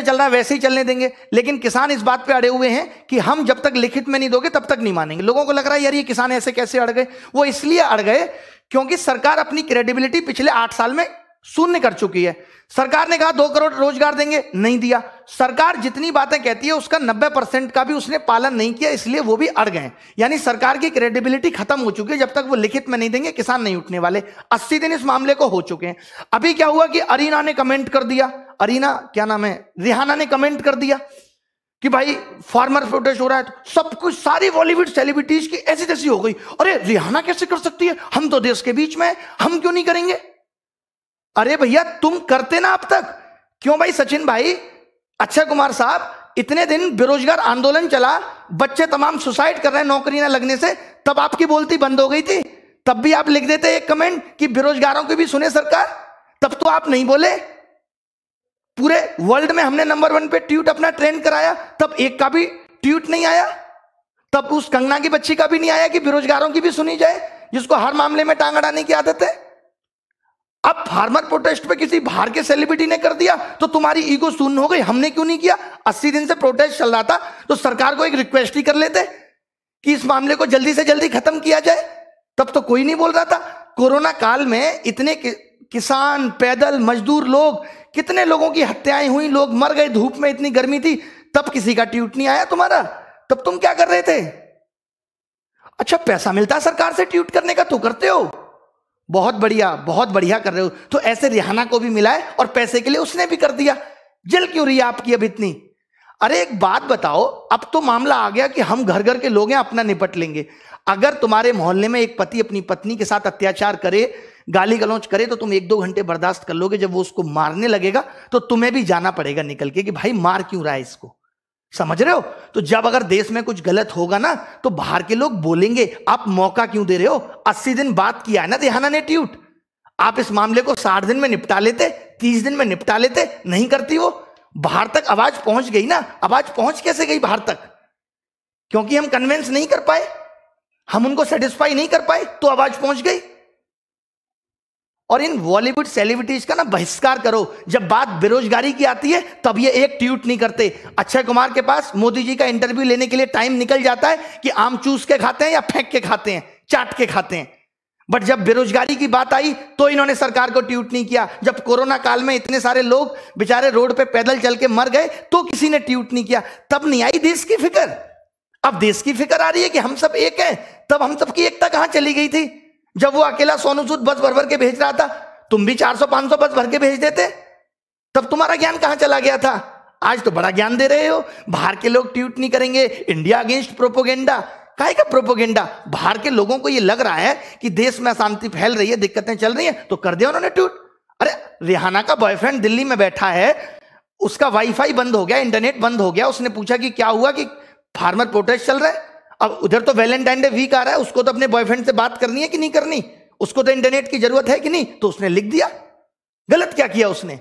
जैसे चल रहा है वैसे ही चलने देंगे लेकिन किसान इस बात पे अड़े हुए हैं कि हम जब तक लिखित में नहीं दोगे तब तक नहीं मानेंगे लोगों को लग रहा है यार ये किसान ऐसे कैसे अड़ गए वो इसलिए अड़ गए क्योंकि सरकार अपनी क्रेडिबिलिटी पिछले आठ साल में शून्य कर चुकी है सरकार ने कहा दो करोड़ रोजगार देंगे नहीं दिया सरकार जितनी बातें कहती है उसका नब्बे परसेंट का भी उसने पालन नहीं किया इसलिए वो भी अड़ गए यानी सरकार की क्रेडिबिलिटी खत्म हो चुकी है जब तक वो लिखित में नहीं देंगे किसान नहीं उठने वाले अस्सी दिन इस मामले को हो चुके हैं अभी क्या हुआ कि अरीना ने कमेंट कर दिया अरीना क्या नाम है रिहाना ने कमेंट कर दिया कि भाई फार्मर प्रोटेस्ट हो रहा है तो सब कुछ सारी बॉलीवुड सेलिब्रिटीज की ऐसी तैसी हो गई अरे रिहाना कैसे कर सकती है हम तो देश के बीच में हम क्यों नहीं करेंगे अरे भैया तुम करते ना अब तक क्यों भाई सचिन भाई अक्षय कुमार साहब इतने दिन बेरोजगार आंदोलन चला बच्चे तमाम सुसाइड कर रहे हैं नौकरी ना लगने से तब आपकी बोलती बंद हो गई थी तब भी आप लिख देते एक कमेंट कि बेरोजगारों की भी सुने सरकार तब तो आप नहीं बोले पूरे वर्ल्ड में हमने नंबर वन पे ट्यूट अपना ट्रेन कराया तब एक का भी ट्यूट नहीं आया तब उस कंगना की बच्ची का भी नहीं आया कि बेरोजगारों की भी सुनी जाए जिसको हर मामले में टांग अड़ाने की आदत है अब फार्मर प्रोटेस्ट पे किसी बाहर के सेलिब्रिटी ने कर दिया तो तुम्हारी ईगो सुन हो गई हमने क्यों नहीं किया अस्सी दिन से प्रोटेस्ट चल रहा था तो सरकार को एक रिक्वेस्ट ही कर लेते कि इस मामले को जल्दी से जल्दी खत्म किया जाए तब तो कोई नहीं बोल रहा था कोरोना काल में इतने किसान पैदल मजदूर लोग कितने लोगों की हत्याएं हुई लोग मर गए धूप में इतनी गर्मी थी तब किसी का ट्यूट नहीं आया तुम्हारा तब तुम क्या कर रहे थे अच्छा पैसा मिलता सरकार से ट्यूट करने का तो करते हो बहुत बढ़िया बहुत बढ़िया कर रहे हो तो ऐसे रिहाना को भी मिला है और पैसे के लिए उसने भी कर दिया जल क्यों रही है आपकी अब इतनी अरे एक बात बताओ अब तो मामला आ गया कि हम घर घर के लोग हैं अपना निपट लेंगे अगर तुम्हारे मोहल्ले में एक पति अपनी पत्नी के साथ अत्याचार करे गाली गलौच करे तो तुम एक दो घंटे बर्दाश्त कर लोगे जब वो उसको मारने लगेगा तो तुम्हें भी जाना पड़ेगा निकल के कि भाई मार क्यों रहा है इसको समझ रहे हो तो जब अगर देश में कुछ गलत होगा ना तो बाहर के लोग बोलेंगे आप मौका क्यों दे रहे हो अस्सी दिन बात किया है ना देहाना ने ट्यूट आप इस मामले को साठ दिन में निपटा लेते तीस दिन में निपटा लेते नहीं करती वो बाहर तक आवाज पहुंच गई ना आवाज पहुंच कैसे गई बाहर तक क्योंकि हम कन्वेंस नहीं कर पाए हम उनको सेटिस्फाई नहीं कर पाए तो आवाज पहुंच गई और इन बॉलीवुड सेलिब्रिटीज का ना बहिष्कार करो जब बात बेरोजगारी की आती है तब ये एक ट्वीट नहीं करते अक्षय कुमार के पास मोदी जी का इंटरव्यू लेने के लिए टाइम निकल जाता है कि आम चूस के खाते हैं या फेंक के खाते हैं चाट के खाते हैं बट जब बेरोजगारी की बात आई तो इन्होंने सरकार को ट्वीट नहीं किया जब कोरोना काल में इतने सारे लोग बेचारे रोड पे पैदल चल के मर गए तो किसी ने ट्वीट नहीं किया तब नहीं आई देश की फिक्र अब देश की फिक्र आ रही है कि हम सब एक हैं तब हम सब की एकता कहां चली गई थी जब वो अकेला सोनू सूद बस भर भर के भेज रहा था तुम भी 400-500 बस भर के भेज देते तब तुम्हारा ज्ञान कहां चला गया था आज तो बड़ा ज्ञान दे रहे हो बाहर के लोग ट्वीट नहीं करेंगे इंडिया अगेंस्ट प्रोपोगेंडा काय का प्रोपोगेंडा बाहर के लोगों को ये लग रहा है कि देश में अशांति फैल रही है दिक्कतें चल रही है तो कर दिया उन्होंने ट्वीट अरे रिहाना का बॉयफ्रेंड दिल्ली में बैठा है उसका वाईफाई बंद हो गया इंटरनेट बंद हो गया उसने पूछा कि क्या हुआ कि फार्मर प्रोटेस्ट चल रहा है अब उधर तो वैलेंटाइन डे वीक आ रहा है उसको तो अपने बॉयफ्रेंड से बात करनी है कि नहीं करनी उसको तो इंटरनेट की जरूरत है कि नहीं तो उसने लिख दिया गलत क्या किया उसने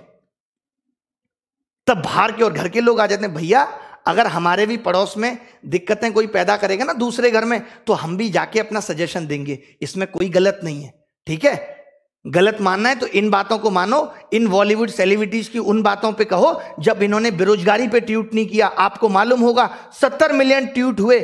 तब बाहर के और घर के लोग आ जाते हैं भैया अगर हमारे भी पड़ोस में दिक्कतें कोई पैदा करेगा ना दूसरे घर में तो हम भी जाके अपना सजेशन देंगे इसमें कोई गलत नहीं है ठीक है गलत मानना है तो इन बातों को मानो इन बॉलीवुड सेलिब्रिटीज की उन बातों पे कहो जब इन्होंने बेरोजगारी पे ट्वीट नहीं किया आपको मालूम होगा सत्तर मिलियन ट्वीट हुए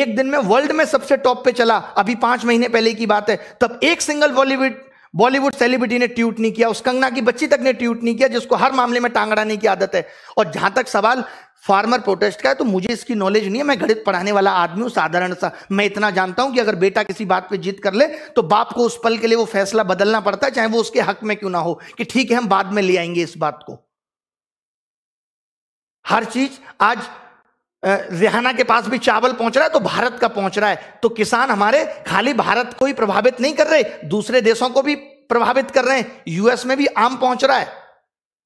एक दिन में वर्ल्ड में सबसे टॉप पे चला अभी पांच महीने पहले की बात है तब एक सिंगल बॉलीवुड बॉलीवुड सेलिब्रिटी ने ट्वीट नहीं किया उस कंगना की बच्ची तक ने ट्वीट नहीं किया जिसको हर मामले में टांगड़ाने की आदत है और जहां तक सवाल फार्मर प्रोटेस्ट का है तो मुझे इसकी नॉलेज नहीं है मैं गणित पढ़ाने वाला आदमी हूँ साधारण सा मैं इतना जानता हूँ कि अगर बेटा किसी बात पे जीत कर ले तो बाप को उस पल के लिए वो फैसला बदलना पड़ता है चाहे वो उसके हक में क्यों ना हो कि ठीक है हम बाद में ले आएंगे इस बात को हर चीज आज रिहाना के पास भी चावल पहुंच रहा है तो भारत का पहुंच रहा है तो किसान हमारे खाली भारत को ही प्रभावित नहीं कर रहे दूसरे देशों को भी प्रभावित कर रहे हैं यूएस में भी आम पहुंच रहा है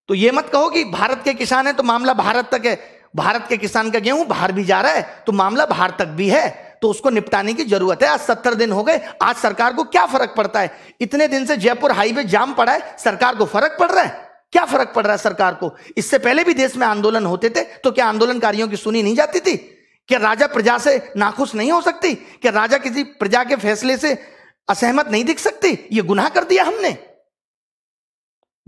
तो यह मत कहो कि भारत के किसान है तो मामला भारत तक है भारत के किसान का गेहूं बाहर भी जा रहा है तो मामला बाहर तक भी है तो उसको निपटाने की जरूरत है आज सत्तर दिन हो गए आज सरकार को क्या फर्क पड़ता है इतने दिन से जयपुर हाईवे जाम पड़ा है सरकार को फर्क पड़ रहा है क्या फर्क पड़ रहा है सरकार को इससे पहले भी देश में आंदोलन होते थे तो क्या आंदोलनकारियों की सुनी नहीं जाती थी क्या राजा प्रजा से नाखुश नहीं हो सकती क्या राजा किसी प्रजा के फैसले से असहमत नहीं दिख सकती ये गुनाह कर दिया हमने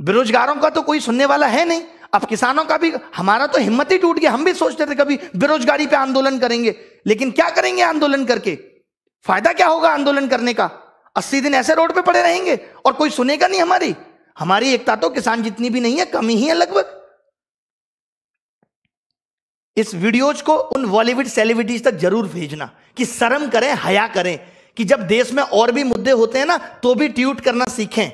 बेरोजगारों का तो कोई सुनने वाला है नहीं अब किसानों का भी हमारा तो हिम्मत ही टूट गया हम भी सोचते थे कभी बेरोजगारी पे आंदोलन करेंगे लेकिन क्या करेंगे आंदोलन करके फायदा क्या होगा आंदोलन करने का अस्सी दिन ऐसे रोड पे पड़े रहेंगे और कोई सुनेगा नहीं हमारी हमारी एकता तो किसान जितनी भी नहीं है कमी ही है लगभग इस वीडियोज को उन बॉलीवुड सेलिब्रिटीज तक जरूर भेजना कि शर्म करें हया करें कि जब देश में और भी मुद्दे होते हैं ना तो भी ट्यूट करना सीखें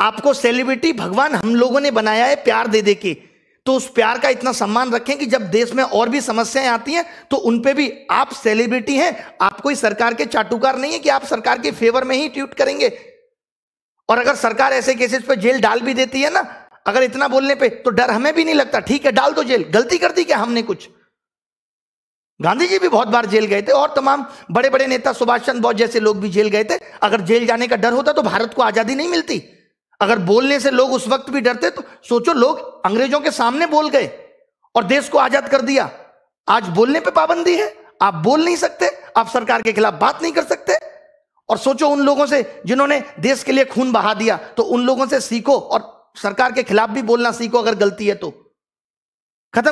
आपको सेलिब्रिटी भगवान हम लोगों ने बनाया है प्यार दे दे के तो उस प्यार का इतना सम्मान रखें कि जब देश में और भी समस्याएं आती हैं तो उन पे भी आप सेलिब्रिटी हैं आप कोई सरकार के चाटुकार नहीं है कि आप सरकार के फेवर में ही ट्वीट करेंगे और अगर सरकार ऐसे केसेस पे जेल डाल भी देती है ना अगर इतना बोलने पे तो डर हमें भी नहीं लगता ठीक है डाल दो जेल गलती कर दी क्या हमने कुछ गांधी जी भी बहुत बार जेल गए थे और तमाम बड़े बड़े नेता सुभाष चंद्र बोस जैसे लोग भी जेल गए थे अगर जेल जाने का डर होता तो भारत को आजादी नहीं मिलती अगर बोलने से लोग उस वक्त भी डरते तो सोचो लोग अंग्रेजों के सामने बोल गए और देश को आजाद कर दिया आज बोलने पे पाबंदी है आप बोल नहीं सकते आप सरकार के खिलाफ बात नहीं कर सकते और सोचो उन लोगों से जिन्होंने देश के लिए खून बहा दिया तो उन लोगों से सीखो और सरकार के खिलाफ भी बोलना सीखो अगर गलती है तो खत्म